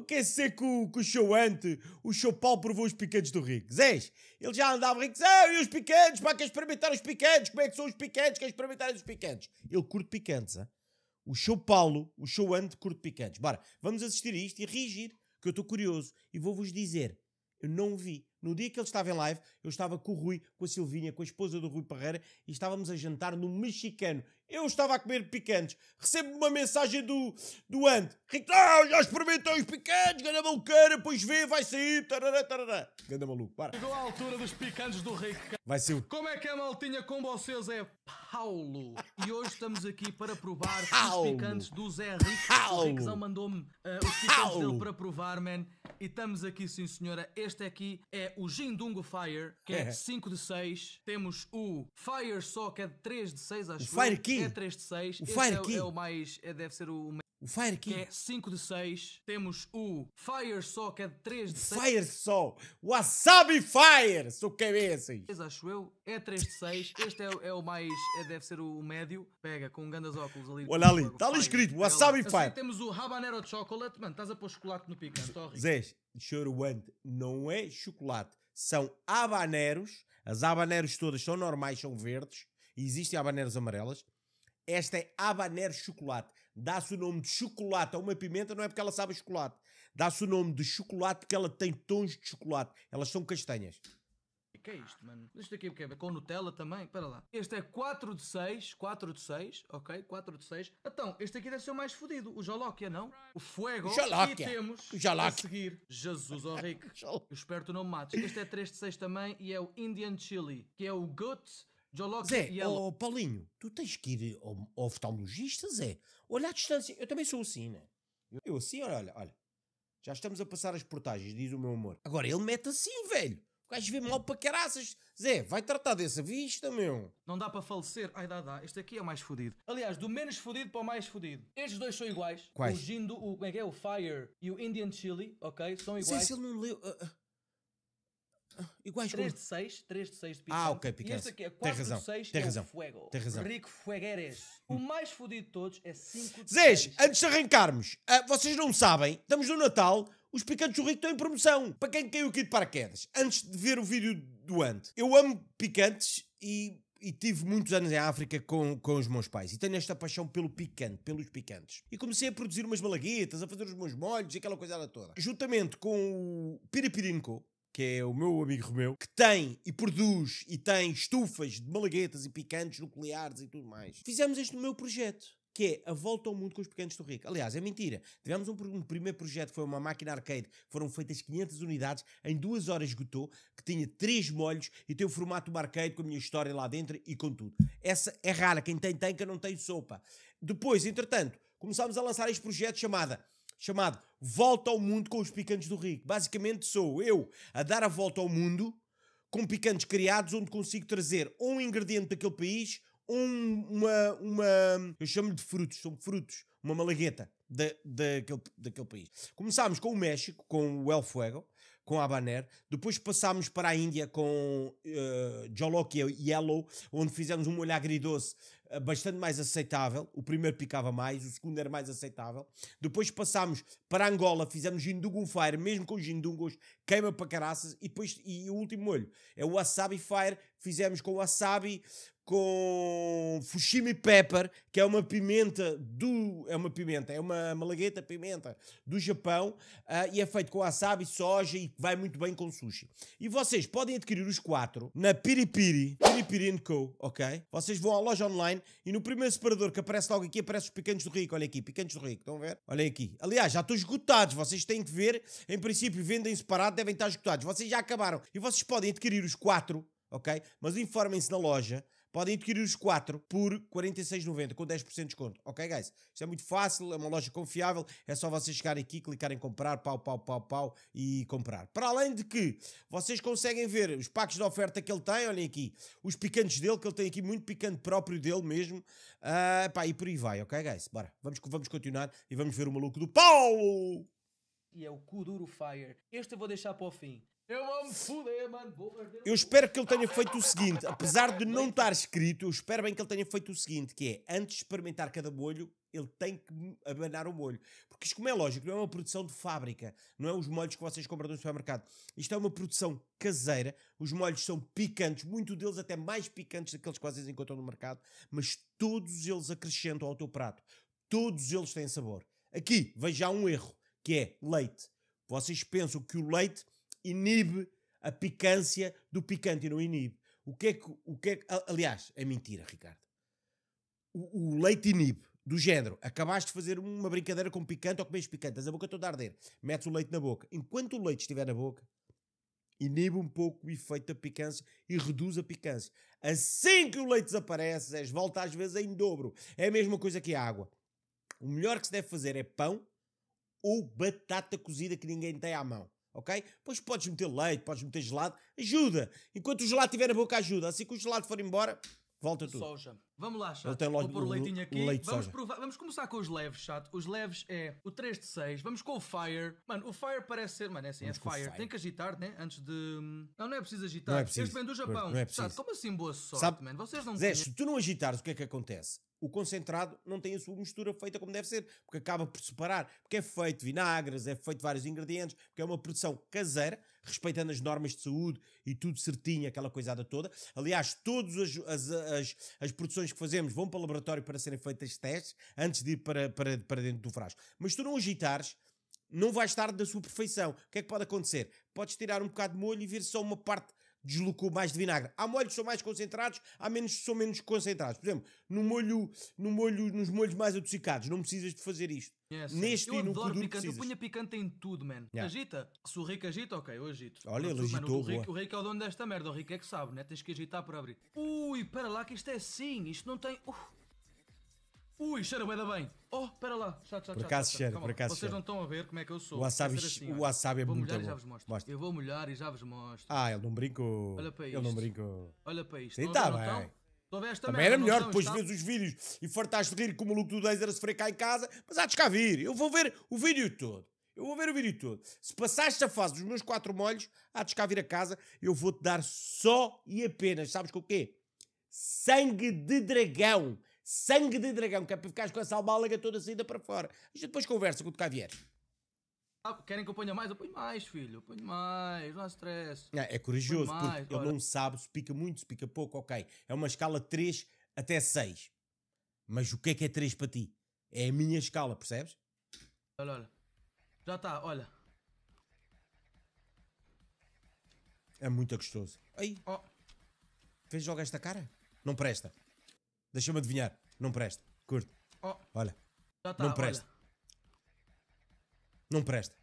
Eu quero ser com, com o show ante, o show Paulo provou os picantes do Rico. Zés, ele já andava rico, ah, e os picantes, para quem experimentar os picantes, como é que são os picantes, quer experimentar os picantes. Ele curte picantes, hein? o show Paulo, o show ante curte picantes. Bora, vamos assistir a isto e rigir, que eu estou curioso e vou-vos dizer, eu não vi. No dia que ele estava em live, eu estava com o Rui, com a Silvinha, com a esposa do Rui Parreira e estávamos a jantar no mexicano. Eu estava a comer picantes. Recebo uma mensagem do, do Ant. Ricardo, ah, já experimentou os picantes, Ganha maluqueira, pois vê, vai sair, tarará, tarará. Ganda maluco, para. Chegou a altura dos picantes do Rui. Vai ser. Como é que a maltinha com vocês é? Pá. Paulo. E hoje estamos aqui para provar Paulo. os picantes do Zé Rico. Paulo. O Rickzão mandou-me uh, os picantes Paulo. dele para provar, man. E estamos aqui, sim senhora. Este aqui é o Jindungo Fire, que é 5 é. de 6. Temos o Fire só, que é 3 de 6, acho o Fire que Key. é 3 de 6. O Fire é, Key. É o mais, é, deve ser o o Fire King. Que é 5 de 6. Temos o Fire Saw, que é 3 de 6. Fire Saw. Wasabi Fire, sou cabeças. É acho eu. É 3 de 6. Este é, é, o mais... É, deve ser o, médio. Pega com grandes óculos ali. Olha ali. Está ali escrito Wasabi então, Fire. Assim, temos o Habanero Chocolate. Mano, estás a pôr chocolate no picante. Zé, choruante não é chocolate. São habaneros. As habaneros todas são normais, são verdes. E existem habaneros amarelas. Esta é habanero chocolate dá-se o nome de chocolate a uma pimenta não é porque ela sabe chocolate. Dá-se o nome de chocolate porque ela tem tons de chocolate. Elas são castanhas. O Que é isto, mano? Isto aqui é o que é? Com Nutella também? Espera lá. Este é 4 de 6. 4 de 6, ok? 4 de 6. Então, este aqui deve ser o mais fodido. O Jolóquia, não? O Fuego. Jolóquia. E temos Jolóquia. a seguir Jesus Henrique. Eu espero que tu não me mates. Este é 3 de 6 também e é o Indian Chili, que é o Gut Zé, e ela... oh, Paulinho, tu tens que ir ao, ao oftalmologista, Zé. Olha a distância. Eu também sou assim, né? Eu, eu assim, olha, olha, olha. Já estamos a passar as portagens, diz o meu amor. Agora ele mete assim, velho. O gajo vê mal para caraças. Zé, vai tratar dessa vista, meu. Não dá para falecer. Ai, dá, dá. Este aqui é o mais fodido. Aliás, do menos fodido para o mais fodido. Estes dois são iguais. Quais? O Gindo, o, como é que é? O Fire e o Indian Chili, ok? São iguais. Zé, se ele não leu... Uh, uh iguais 3 de 6, 3 de 6 de Picasso. Ah, ok, Picasso. E este aqui é 4 tem razão, de 6 tem é razão, o Fuego. Tem razão. Rico Fuegueres. O hum. mais fodido de todos é 5 de Zés, 6. antes de arrancarmos, uh, vocês não sabem, estamos no Natal, os picantes do Rico estão em promoção. Para quem caiu aqui de paraquedas, antes de ver o vídeo do ano. eu amo picantes e e tive muitos anos em África com, com os meus pais e tenho esta paixão pelo picante, pelos picantes. E comecei a produzir umas malaguetas, a fazer os meus molhos e aquela coisa toda. Juntamente com o Piripirinco, que é o meu amigo Romeu, que tem e produz e tem estufas de malaguetas e picantes nucleares e tudo mais. Fizemos este meu projeto que é a volta ao mundo com os pequenos do Rico. Aliás, é mentira. Tivemos um, um, primeiro projeto que foi uma máquina arcade, foram feitas 500 unidades, em duas horas esgotou, que tinha três molhos e tem o formato uma arcade com a minha história lá dentro e com tudo. Essa é rara, quem tem tem, que não tem sopa. Depois, entretanto, começámos a lançar este projeto chamado chamado Volta ao Mundo com os Picantes do Rico. Basicamente sou eu a dar a volta ao mundo com picantes criados, onde consigo trazer um ingrediente daquele país, um, uma, uma. Eu chamo-lhe de frutos, são frutos, uma malagueta da, daquele, daquele país. Começámos com o México, com o El Fuego, com a Habaner, depois passámos para a Índia com uh, Yellow, onde fizemos um molho agridoce eh, bastante mais aceitável. O primeiro picava mais, o segundo era mais aceitável. Depois passámos para Angola, fizemos Jindungo Fire, mesmo com o Jindungos, queima para caraças. E depois, e o último molho é o Wasabi Fire, fizemos com Wasabi, com Fushimi Pepper, que é uma pimenta do. É uma pimenta, é uma malagueta pimenta do Japão uh, e é feito com wasabi, soja e vai muito bem com sushi. E vocês podem adquirir os quatro na Piripiri, Piripiri Co, ok? Vocês vão à loja online, online e no primeiro separador que aparece logo aqui aparece os picantes do rico. Olha aqui, picantes do rico, estão a ver? Olha aqui. Aliás, já estão esgotados, vocês têm que ver. Em princípio, vendem separado, devem estar esgotados. Vocês já acabaram e vocês podem adquirir os quatro, ok? Mas informem-se na loja podem adquirir os 4 por 46,90 com 10% de desconto. Ok, guys? Isto é muito fácil, é uma loja confiável, é só vocês chegarem aqui, clicarem em comprar, pau, pau, pau, pau e comprar. Para além de que vocês conseguem ver os packs de oferta que ele tem, olhem aqui, os picantes dele, que ele tem aqui muito picante próprio dele mesmo, uh, pá, e por aí vai, ok, guys? Bora, vamos, vamos continuar e vamos ver o maluco do Paulo! E é o Kuduro Fire. Este eu vou deixar para o fim. Eu vou me fuder, mano. Vou Eu espero que ele tenha feito o seguinte, apesar de não estar escrito, eu espero bem que ele tenha feito o seguinte, que é, antes de experimentar cada molho, ele tem que abanar o molho. Porque isto, como é lógico, não é uma produção de fábrica, não é os molhos que vocês compram no supermercado. Isto é uma produção caseira, os molhos são picantes, muito deles até mais picantes daqueles que vocês encontram no mercado, mas todos eles acrescentam ao teu prato. Todos eles têm sabor. Aqui, veja um erro, que é leite. Vocês pensam que o leite inibe a picância do picante e não inibe. O que é que, o que, é que aliás, é mentira, Ricardo. O, o leite inibe, do género, acabaste de fazer uma brincadeira com picante ou com menos picante, tens a boca toda a arder, metes o leite na boca. Enquanto o leite estiver na boca, inibe um pouco o efeito da picância e reduz a picância. Assim que o leite desaparece, és volta às vezes em dobro. É a mesma coisa que a água. O melhor que se deve fazer é pão ou batata cozida que ninguém tem à mão ok? Pois podes meter leite, podes meter gelado, ajuda. Enquanto o gelado estiver na boca, ajuda. Assim que o gelado for embora, volta tudo. Soja. Vamos lá, chato. Vou pôr o leitinho aqui. Leite vamos, provar, vamos começar com os leves, chato. Os leves é o 3 de 6. Vamos com o Fire. Mano, o Fire parece ser. Mano, é assim, é vamos é fire. fire. Tem que agitar, né? Antes de. Não, não é preciso agitar. Não é preciso. Este vem do Japão. Não é preciso. Chato, como assim boa sorte, Sabe, mano? Vocês não Zé, se tu não agitares, o que é que acontece? o concentrado não tem a sua mistura feita como deve ser, porque acaba por separar, porque é feito vinagres, é feito vários ingredientes, porque é uma produção caseira, respeitando as normas de saúde e tudo certinho, aquela coisada toda. Aliás, todas as, as, as, produções que fazemos vão para o laboratório para serem feitas testes antes de ir para, para, para dentro do frasco. Mas tu não agitares, não vais estar da sua perfeição. O que é que pode acontecer? Podes tirar um bocado de molho e vir só uma parte deslocou mais de vinagre. Há molhos que são mais concentrados, há menos que são menos concentrados. Por exemplo, no molho, no molho, nos molhos mais adocicados, não precisas de fazer isto. Yes, Neste eu e no adoro picante, precisas. eu punha picante em tudo, man. Yeah. Agita. Se o Rico agita, ok, eu agito. Olha, ele agitou. o, Rico, o Rico é o dono desta merda, o Rico é que sabe, né? Tens que agitar para abrir. Ui, para lá que isto é assim, isto não tem... Uh. Ui, cheira bem da bem. Oh, espera lá. por acaso cheira, por acaso Vocês cheira. não estão a ver como é que eu sou. O wasabi, assim, o wasabi é vou muito bom. já vos mostro. Mostra. Eu vou molhar e já vos mostro. Ah, ele não brincou. Olha para isto. Ele não brincou. Olha para isto. Sim, está tá bem. Também era melhor depois de ver os vídeos e fartaste de rir como o maluco do Dazer se cá em casa, mas há de cá vir. Eu vou ver o vídeo todo. Eu vou ver o vídeo todo. Se passaste a fase dos meus quatro molhos, há de cá vir a casa, eu vou-te dar só e apenas, sabes com o quê? Sangue de dragão sangue de dragão, que é para ficares com essa almálaga toda saída para fora. A gente depois conversa com o de cá Ah, querem que eu ponha mais? Eu ponho mais, filho. Eu ponho mais, não há stress. é corajoso, porque mais, ele olha. não sabe se pica muito, se pica pouco, ok. É uma escala de 3 até 6. Mas o que é que é 3 para ti? É a minha escala, percebes? Olha, olha. Já está, olha. É muito gostoso. Aí. Oh. Fez jogar esta cara? Não presta. Deixa-me adivinhar. Não presta. Curto. Oh. Olha. Tá, não presta. Olha. Não presta.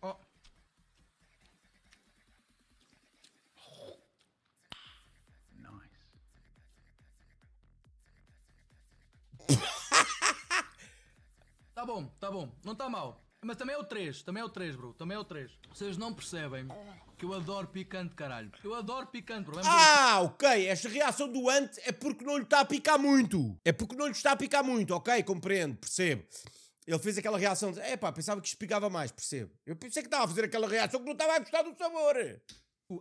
Oh. Nice. tá bom, tá bom. Não tá mal. Mas também é o 3, também é o 3, bro. Também é o 3. Vocês não percebem que eu adoro picante, caralho. Eu adoro picante, bro. Ah, ok. Esta reação do Ant é porque não lhe está a picar muito. É porque não lhe está a picar muito, ok? Compreendo, percebo. Ele fez aquela reação de. Epá, pensava que isto picava mais, percebo. Eu pensei que estava a fazer aquela reação que não estava a gostar do sabor.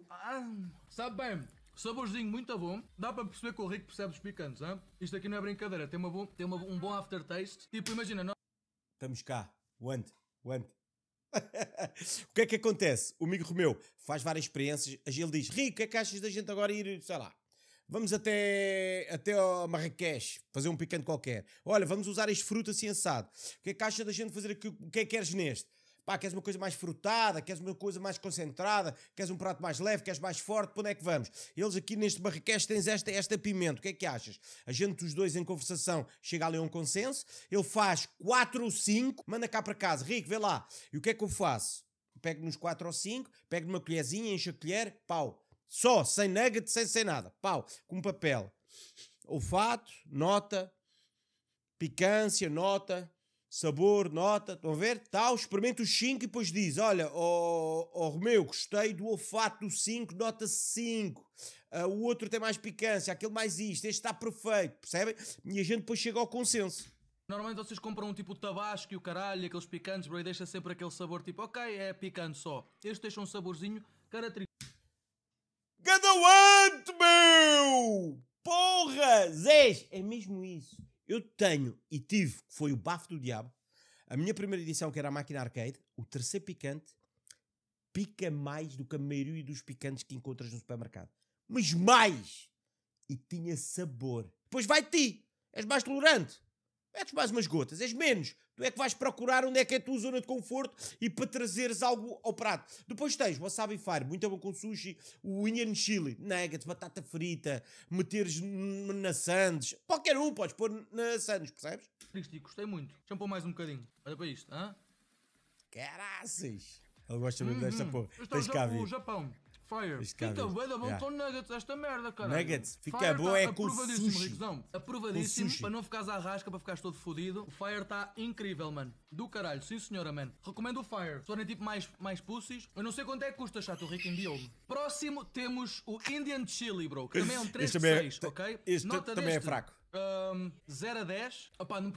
Ah, sabe bem, Saborzinho muito bom. Dá para perceber que o Rico percebe os picantes, hein? Isto aqui não é brincadeira. Tem, uma bom, tem uma, um bom aftertaste. Tipo, imagina, nós... Estamos cá. O Ant o o que é que acontece? O amigo Romeu faz várias experiências. Ele diz: Rico, o que é que achas da gente agora ir, sei lá, vamos até, até Marrakech fazer um picante qualquer? Olha, vamos usar este fruto assim assado. O que é que achas da gente fazer aqui? O que é que queres neste? Pá, queres uma coisa mais frutada, queres uma coisa mais concentrada, queres um prato mais leve, queres mais forte, para onde é que vamos? Eles aqui neste barraquete tens esta, esta pimenta, o que é que achas? A gente, os dois em conversação, chega ali a um consenso, ele faz 4 ou 5, manda cá para casa, Rico, vê lá, e o que é que eu faço? Pego nos 4 ou 5, pego numa colherzinha, encho a colher, pau. Só, sem nugget, sem, sem nada, pau, com papel. Olfato, nota, picância, nota, sabor, nota, estão a ver? Tal, experimenta o 5 e depois diz: Olha, oh, oh Romeu, gostei do olfato do 5, nota 5. Uh, ah, o outro tem mais picância, aquele mais isto, este está perfeito, percebem? E a gente depois chega ao consenso. Normalmente vocês compram um tipo de tabasco e o caralho, aqueles picantes, bro, e deixa sempre aquele sabor tipo, ok, é picante só. Este deixa um saborzinho característico. Gadawante, meu! Porra! Zés! É mesmo isso. Eu tenho e tive, que foi o bafo do diabo, a minha primeira edição, que era a máquina arcade, o terceiro picante, pica mais do que a maioria dos picantes que encontras no supermercado. Mas mais! E tinha sabor. Pois vai te És mais tolerante. Metes mais umas gotas, és menos. Tu é que vais procurar onde é que é a tua zona de conforto e para trazeres algo ao prato. Depois tens wasabi fire, muito bom com sushi, o Indian chili, nuggets, batata frita, meteres na sandes. Qualquer um podes pôr na sandes, percebes? Cristi, gostei muito. Deixa-me pôr mais um bocadinho. Olha para isto, hã? Caraças! Ele gosta muito uhum. desta porra. Tens cá o Japão. Fire. Fica bué bom yeah. com nuggets esta merda, cara. Nuggets, fica Fire boa tá é com aprovadíssimo, sushi. Aprovadíssimo, para não ficares à rasca, para ficares todo fodido. O Fire está incrível, mano. Do caralho, sim senhora, mano. Recomendo o Fire. Se forem tipo mais, mais pussies, eu não sei quanto é que custa, chato, Rick enviou-me. Próximo temos o Indian Chili, bro. Que também é um 3 de 6, ok? Este Nota também é deste, é fraco. Um, 0 a 10. Opá, não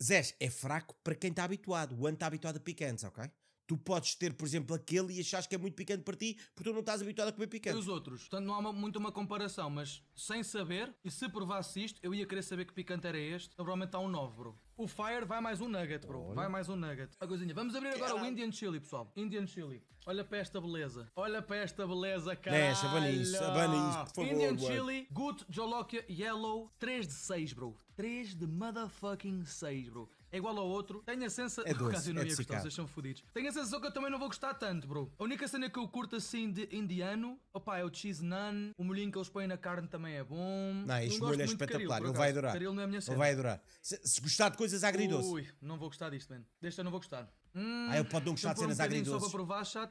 Zés, é fraco para quem está habituado. O ano está habituado a picantes, ok? Tu podes ter, por exemplo, aquele e achas que é muito picante para ti porque tu não estás habituado a comer picante. E os outros? Portanto, não há uma, muito uma comparação, mas sem saber, e se provasse isto, eu ia querer saber que picante era este. Então, provavelmente está um 9, bro. O Fire vai mais um nugget, bro. Olha. Vai mais um nugget. A coisinha. Vamos abrir agora Caralho. o Indian Chili, pessoal. Indian Chili. Olha para esta beleza. Olha para esta beleza, cara. Deixa, abana isso. isso, por favor. Indian boy. Chili, Good Jolokia Yellow. 3 de 6, bro. 3 de motherfucking 6, bro é igual ao outro. Tenho a sensação. É doce, caso eu não é ia gostar, vocês são fodidos. Tenho a sensação que eu também não vou gostar tanto, bro. A única cena que eu curto assim de indiano, opá, é o cheese naan. O molhinho que eles põem na carne também é bom. Não, este molho é espetacular. Caril, ele vai adorar. Caril não é a minha cena. Ele vai adorar. Se, se gostar de coisas agridoce. Ui, não vou gostar disto, mano. Deste eu não vou gostar. Hum, ah, eu pode não gostar de cenas um agridoces. Só para provar,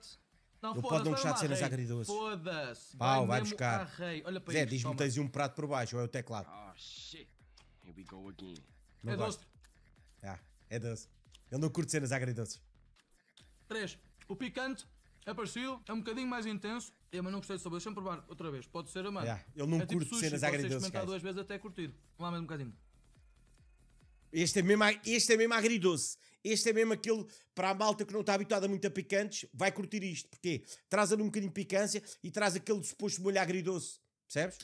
Não, eu pode não gostar de cenas agridoces. Foda-se. Pau, vai buscar. Olha para Zé, diz-me tens um prato por baixo ou é o teclado. Oh, shit. Here we go again. Não é ah, é doce. Eu não curto cenas agridoces. 3. O picante apareceu, é um bocadinho mais intenso. Eu, é, mas não gostei de saber, deixa-me provar outra vez. Pode ser amado. Yeah, ele não é curte tipo sushi, cenas agridoces. Eu experimentar duas vezes até curtir. Vamos lá mais um bocadinho. Este é, mesmo, este é mesmo agridoce. Este é mesmo aquele para a malta que não está habituada muito a picantes, vai curtir isto. Porquê? Traz ali um bocadinho de picância e traz aquele suposto molho agridoce. Percebes?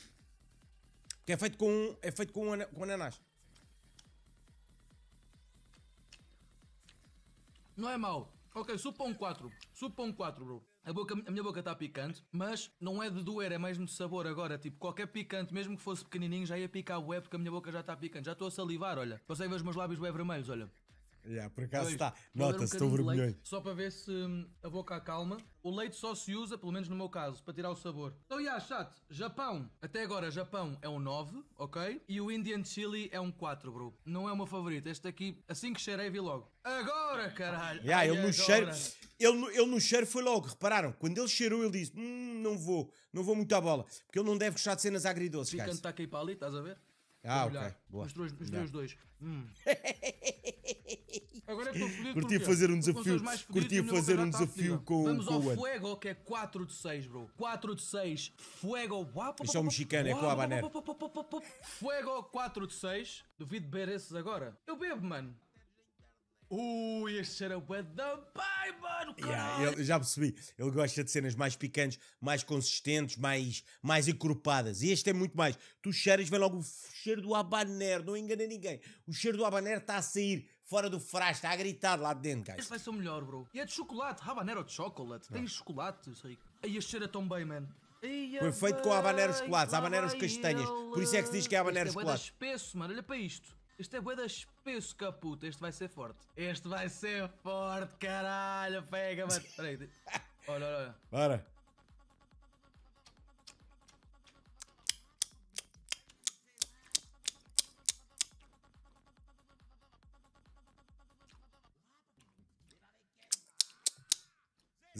Que é feito com, é feito com, com ananás. Não é mau. Ok, um 4. um 4, bro. A, boca, a minha boca está picante, mas não é de doer, é mesmo de sabor agora. Tipo, qualquer picante, mesmo que fosse pequenininho, já ia picar o web porque a minha boca já está picante. Já estou a salivar, olha. Consegue ver os meus lábios bem vermelhos, olha. Yeah, por acaso está. Nota, um estou vermelhonho. Só para ver se hum, a boca acalma. O leite só se usa, pelo menos no meu caso, para tirar o sabor. Então, yeah, chat, Japão. Até agora, Japão é um 9, ok? E o Indian Chili é um 4, bro. Não é o meu favorito. Este aqui, assim que cheirei, vi logo. Agora, caralho! Yeah, Ai, ele, agora. No cheiro, ele, ele no cheiro foi logo, repararam? Quando ele cheirou, ele disse: Hum, não vou, não vou muito à bola. Porque ele não deve gostar de cenas agridoces, Ficando guys. Ficando está aqui para ali, estás a ver? Ah, ok. Boa. Os, dois, os dois. Hum. Agora é fodido. Curtia fazer um desafio. Curtia fazer um tá desafio com, Vamos com o. ao Fuego, que é 4 de 6, bro. 4 de 6. Fuego. Isso é um mexicano, é com a habanera. Fuego 4 de 6. Duvido de beber esses agora. Eu bebo, mano. Ui, este era o bem, mano, yeah, eu Já percebi, ele gosta de cenas mais picantes, mais consistentes, mais, mais encorpadas. E este é muito mais. Tu cheiras, vem logo o cheiro do Abaner. não engana ninguém. O cheiro do Abaner está a sair fora do frasco, está a gritar lá dentro, guys. Este vai ser o melhor, bro. E é de chocolate, habanero de chocolate. Tem chocolate, isso sei. Aí este cheira tão bem, man Foi feito com habaneros chocolates, habaneros castanhas. Por isso é que se diz que é habaneros este é chocolates. espesso, mano. Olha para isto. Este é boeda espesso, caputa. Este vai ser forte. Este vai ser forte, caralho. Pega, mano. Olha, olha, olha. Bora.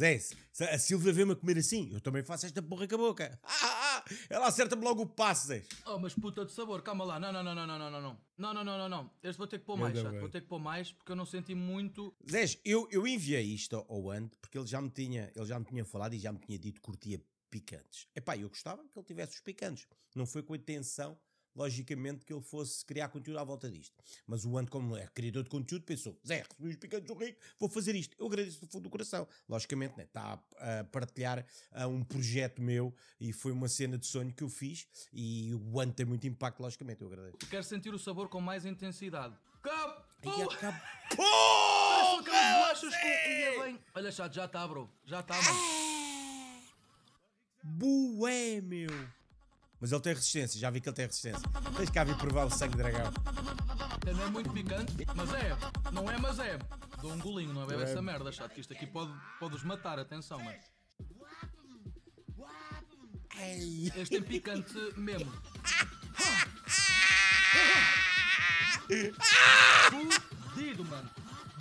é isso. A Silvia vê-me a comer assim, eu também faço esta porra com a boca. Ah, ah, ah. Ela acerta-me logo o passo, Zé. Oh, mas puta de sabor, calma lá. Não, não, não, não, não, não, não. Não, não, não, não, não. Este vou ter que pôr mais, chato. Vou ter que pôr mais porque eu não senti muito. Zé, eu, eu enviei isto ao Ant porque ele já me tinha, ele já me tinha falado e já me tinha dito que curtia picantes. Epá, eu gostava que ele tivesse os picantes. Não foi com a intenção logicamente, que ele fosse criar conteúdo à volta disto. Mas o Ant, como é criador de conteúdo, pensou: Zé, recebi os picantes do rico, vou fazer isto. Eu agradeço do fundo do coração. Logicamente, né, está a, a partilhar a um projeto meu e foi uma cena de sonho que eu fiz e o Ant tem muito impacto, logicamente, eu agradeço. Quero sentir o sabor com mais intensidade. Cap! Porra! Olha, chato, já está, bro. Já está, ah! bro. Bué, meu! Mas ele tem resistência, já vi que ele tem resistência. Tens cá vir provar o sangue dragão. Não é muito picante, mas é. Não é, mas é. Dou um golinho, não é bebe é. essa merda, chato, que isto aqui pode, pode os matar, atenção, mano. Este é picante mesmo. Fudido, mano.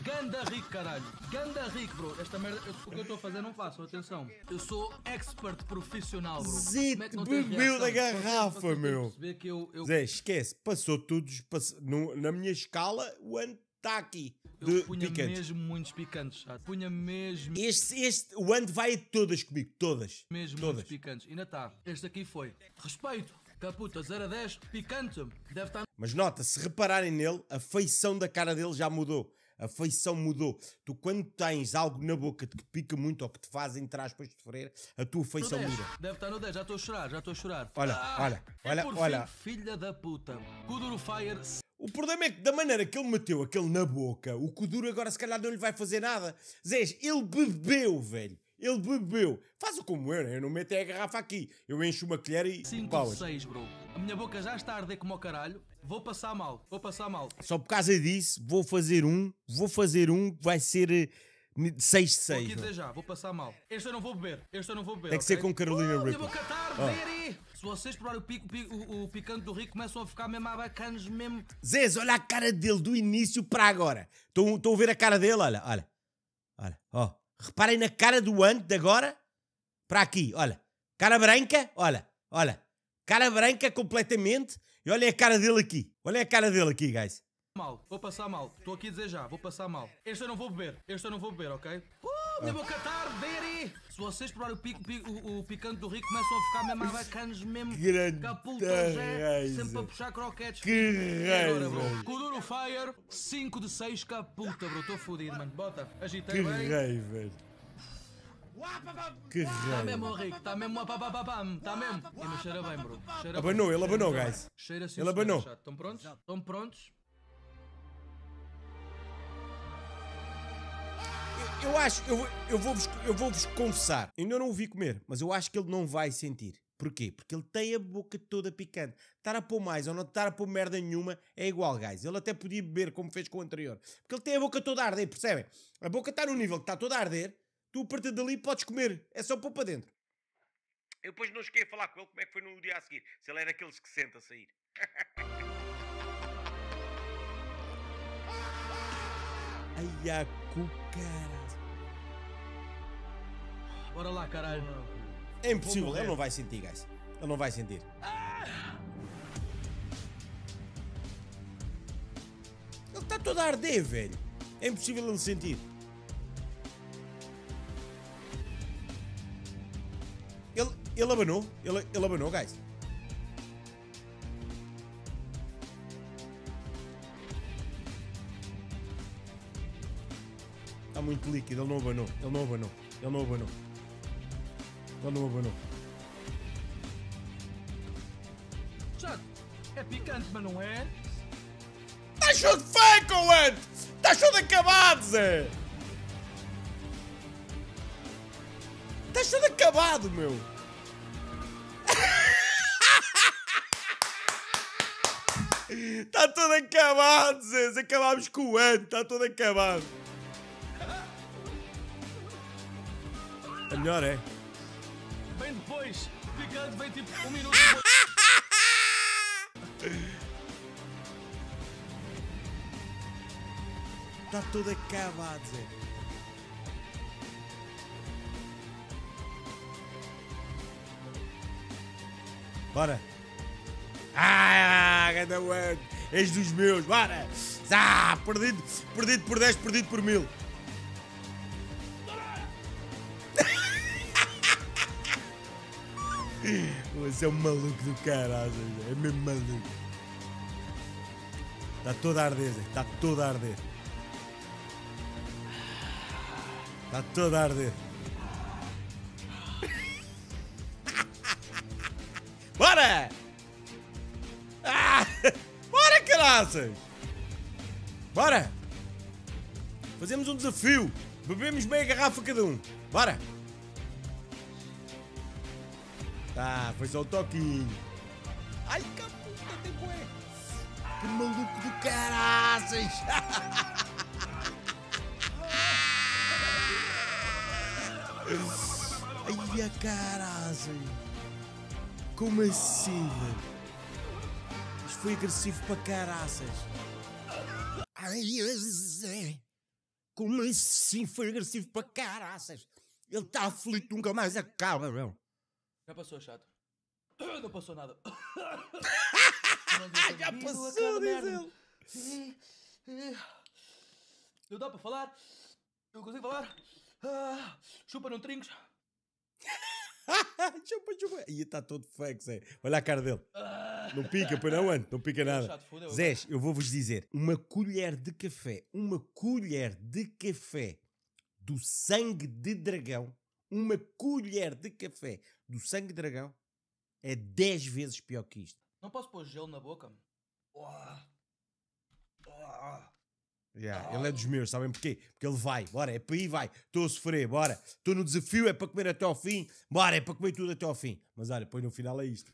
Ganda rico, caralho. Ganda rico, bro. Esta merda, eu, o que eu estou a fazer não faço, atenção. Eu sou expert profissional, bro. Zé é bebeu da garrafa, meu. Que eu, eu... Zé, esquece. Passou tudo. Passou, no, na minha escala, o ano está aqui. Eu punha mesmo muitos picantes, sabe? Punha mesmo. Este, este, o ano vai todas comigo, todas. Mesmo todas. muitos picantes. Ainda está. Este aqui foi. Respeito, caputa, 0 a 10, picante. Deve estar. Tá Mas nota, se repararem nele, a feição da cara dele já mudou a feição mudou. Tu, quando tens algo na boca que pica muito ou que te faz, entre aspas, freira, a tua feição muda. Deve estar no 10, já estou a chorar, já estou a chorar. Olha, ah, olha, é olha, olha. filha da puta. Kuduro Fire o problema é que da maneira que ele meteu aquele na boca, o Kuduro agora se calhar não lhe vai fazer nada. Zés, ele bebeu, velho. Ele bebeu. faz o como eu, né? Eu não meto a garrafa aqui. Eu encho uma colher e... 5 ou 6, bro. A minha boca já está a arder como o caralho. Vou passar mal, vou passar mal. Só por causa disso, vou fazer um, vou fazer um que vai ser 6 eh, de 6. Vou é? já, vou passar mal. Este eu não vou beber, este eu não vou beber. Tem que okay? ser com Carolina uh, Ripple. Ah. Se vocês provarem o, pico, pico o, o, picante do Rico, começam a ficar mesmo abacanos mesmo. Zez, olha a cara dele do início para agora. Estão a ver a cara dele? Olha, olha. Olha, ó. Reparem na cara do Ant de agora para aqui, olha. Cara branca, olha, olha. Cara branca completamente e olha a cara dele aqui. Olha a cara dele aqui, guys. Mal, vou passar mal. Estou aqui a dizer já, vou passar mal. Este eu não vou beber. Este eu não vou beber, ok? Uh, meu ah. boca tarde, tá Se vocês provarem o, pico, pico, o, o, picante do Rico, começam a ficar mesmo bacanas mesmo Grande capulta, é, sempre a puxar croquetes. Que raiva! Kuduro Fire, 5 de 6 capulta, bro. Estou fodido, mano. Bota, agitei que bem. Que raiva! Que Está mesmo, Rico, está mesmo está mesmo. E cheira bem, bro. Cheira Abanou, bem. ele abanou, guys. Cheira sim, Ele senhor, abanou. chato. Estão prontos? Estão prontos? Eu acho, eu, vou- eu vou-vos eu vou -vos confessar, ainda não o vi comer, mas eu acho que ele não vai sentir. Porquê? Porque ele tem a boca toda picante. Estar a pôr mais ou não estar a pôr merda nenhuma é igual, guys. Ele até podia beber como fez com o anterior. Porque ele tem a boca toda a arder, percebem? A boca está no nível que está toda a arder, Tu a partir dali podes comer. É só pôr para dentro. Eu depois não cheguei a falar com ele como é que foi no dia a seguir. Se ele era daqueles que senta a sair. Ai, a cara. Bora lá, caralho. É impossível, ele não vai sentir, guys. Ele não vai sentir. Ah! Ele está todo a arder, velho. É impossível ele sentir. ele abanou. Ele, ele abanou, guys. Está muito líquido. Ele não abanou. Ele não abanou. Ele não abanou. Ele não abanou. Chad, é picante, mas não é? Está show de fake, Owen! Está show de acabado, Zé! Tá show de acabado, meu! Está tudo acabado, Zez. Acabámos com o ano. Está tudo acabado. É melhor é. Bem depois. Ficando bem tipo um minuto Está tudo acabado, Zez. Bora. Ah, ganda word. És dos meus, bora! Ah, perdido, perdido por 10, perdido por 1000. Você é um maluco do caralho, é mesmo maluco. Está todo a arder, está todo a arder. Está todo a arder. Bora! Fazemos um desafio. Bebemos meia garrafa cada um. Bora! Tá, foi só o toquinho. Ai, que puta de é bué! Que maluco do caraças! Ai, a caraças! Como assim, velho? Foi agressivo para caraças. Ai, Zé. Como assim foi agressivo para caraças? Ele está aflito, nunca mais acaba, meu. Já passou, chato. Não passou nada. não Já passou, diz ele. Não dá para falar. Não consigo falar. Ah, chupa, não trinques. chupa, tipo, chupa. Tipo, e está todo fake, Zé. Olha a cara dele. Não pica, pois não, mano? Não pica é nada. Zé, eu vou-vos dizer: uma colher de café, uma colher de café do sangue de dragão, uma colher de café do sangue de dragão é 10 vezes pior que isto. Não posso pôr gelo na boca? Uau. Uau. Yeah, ah, ele é dos meus, sabem porquê? Porque ele vai, bora, é para ir, vai. Estou a sofrer, bora. Estou no desafio, é para comer até ao fim, bora, é para comer tudo até ao fim. Mas olha, depois no final é isto.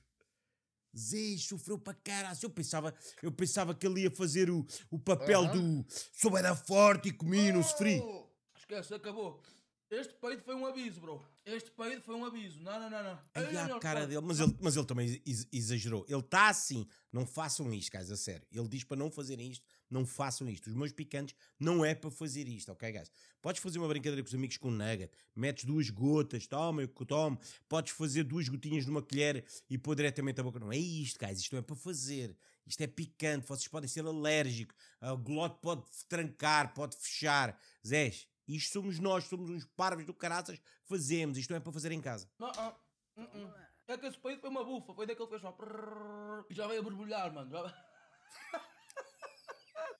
Zé sofreu para caralho. Eu pensava, eu pensava que ele ia fazer o, o papel do sou era forte e comi, oh, não sofri. Oh, esquece, acabou. Este peito foi um aviso, bro. Este peito foi um aviso. Não, não, não, não. Aí a cara dele, mas ele, mas ele também exagerou. Ele está assim. Não façam isto, guys, a sério. Ele diz para não fazerem isto, não façam isto. Os meus picantes não é para fazer isto, ok, guys? Podes fazer uma brincadeira com os amigos com nugget, metes duas gotas, toma, eu tomo, podes fazer duas gotinhas numa colher e pôr diretamente a boca. Não é isto, guys, isto não é para fazer. Isto é picante, vocês podem ser alérgicos, o glote pode trancar, pode fechar. Zés, isto somos nós, somos uns parvos do caraças que fazemos, isto não é para fazer em casa. Não, não, não, hum, não. Hum. É que esse peito foi uma bufa, foi daquele que fez só. E já veio a borbulhar, mano. Já...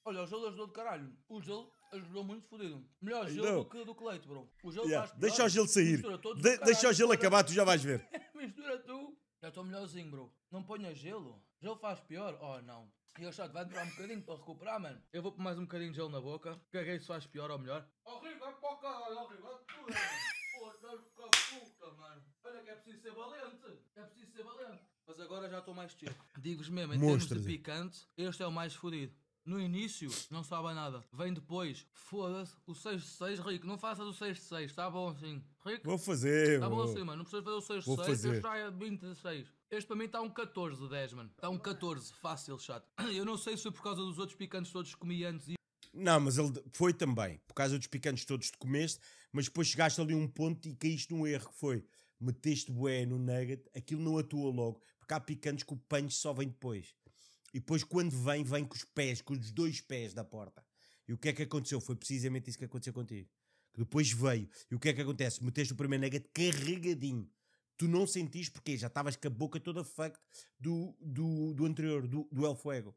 Olha, o gelo ajudou de caralho. O gelo ajudou muito fodido. Melhor gelo do que, do que leite, bro. O gelo yeah. Melhor, deixa o gelo sair. De deixa o gelo acabar, tu já vais ver. mistura tu. Já estou melhorzinho, bro. Não ponha gelo. Gelo faz pior? Oh, não. E eu chato, vai demorar um bocadinho para recuperar, mano. Eu vou pôr mais um bocadinho de gelo na boca. Caguei se é é faz pior ou melhor. Oh, Rico, vai para o caralho, oh, Rico, é tudo. puta, mano. Olha que é preciso ser valente. É preciso ser valente. Mas agora já estou mais tiro. Digo-vos mesmo, em Mostra termos de picante, este é o mais fodido. No início não sabe nada. Vem depois. Foda-se. O 6 de 6, Rico. Não faças o 6 de 6. Está bom assim. Rico. Vou fazer. Está bom assim, mano. Não precisas fazer o 6 de 6. Fazer. Este já é 26. Este para mim está um 14 de 10, mano. Está um 14. Fácil, chato. Eu não sei se foi por causa dos outros picantes todos que comi antes. E... Não, mas ele foi também. Por causa dos picantes todos que comeste. Mas depois chegaste ali um ponto e caíste num erro que foi. Meteste bué no nugget. Aquilo não atua logo. Porque há picantes que o punch só vem depois e depois quando vem, vem com os pés, com os dois pés da porta. E o que é que aconteceu? Foi precisamente isso que aconteceu contigo. Que depois veio. E o que é que acontece? Meteste o primeiro nugget carregadinho. Tu não sentiste porque já estavas com a boca toda fucked do, do, do anterior, do, do El Fuego.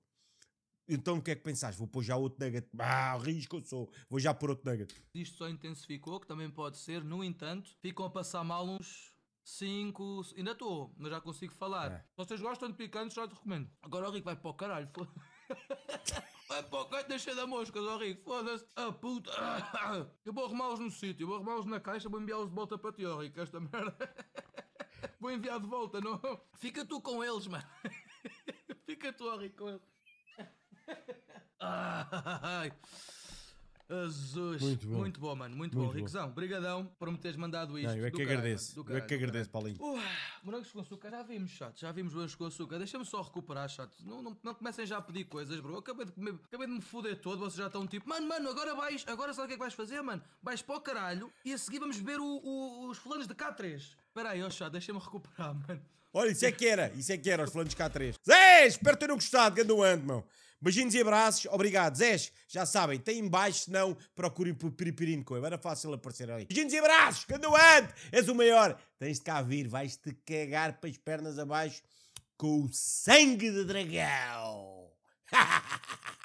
Então o que é que pensaste? Vou pôr já outro nugget. Ah, risco eu sou. Vou já pôr outro nugget. Isto só intensificou, que também pode ser. No entanto, ficam a passar mal uns 5. Ainda estou, mas já consigo falar. É. Se vocês gostam de picantes, já te recomendo. Agora o Rico vai para o caralho. vai para o caralho deixa da mosca, o Rico. Foda-se. Ah, puta. Eu vou arrumá-los no sítio, vou arrumá-los na caixa, vou enviá-los de volta para ti, ó Rico. Esta merda. Vou enviar de volta, não? Fica tu com eles, mano. Fica tu, ó Rico, com eles. Jesus. Muito bom. Muito bom, mano. Muito, Muito bom. bom. brigadão por me teres mandado isto. Não, eu é que agradeço. Eu é que agradeço, Paulinho. Uh, morangos com açúcar, já vimos, chato. Já vimos morangos com açúcar. Deixa-me só recuperar, chato. Não, não, não, comecem já a pedir coisas, bro. Eu acabei de, comer, acabei de me foder todo. Vocês já estão tipo, mano, mano, agora vais. Agora sabe o que é que vais fazer, mano? Vais para o caralho e a seguir vamos ver o, o, os fulanos de K3. Espera aí, Oxá, deixa-me recuperar, mano. Olha, isso é que era, isso é que era, os fulanos K3. Zé, espero ter gostado, grande ando, mano. Beijinhos e abraços, obrigado. Zés, já sabem, tem em baixo, se não, procurem por Piripirino Coimbra, era fácil aparecer ali. Beijinhos e abraços, candoante, és o maior. Tens de cá vir, vais-te cagar para as pernas abaixo com o sangue de dragão.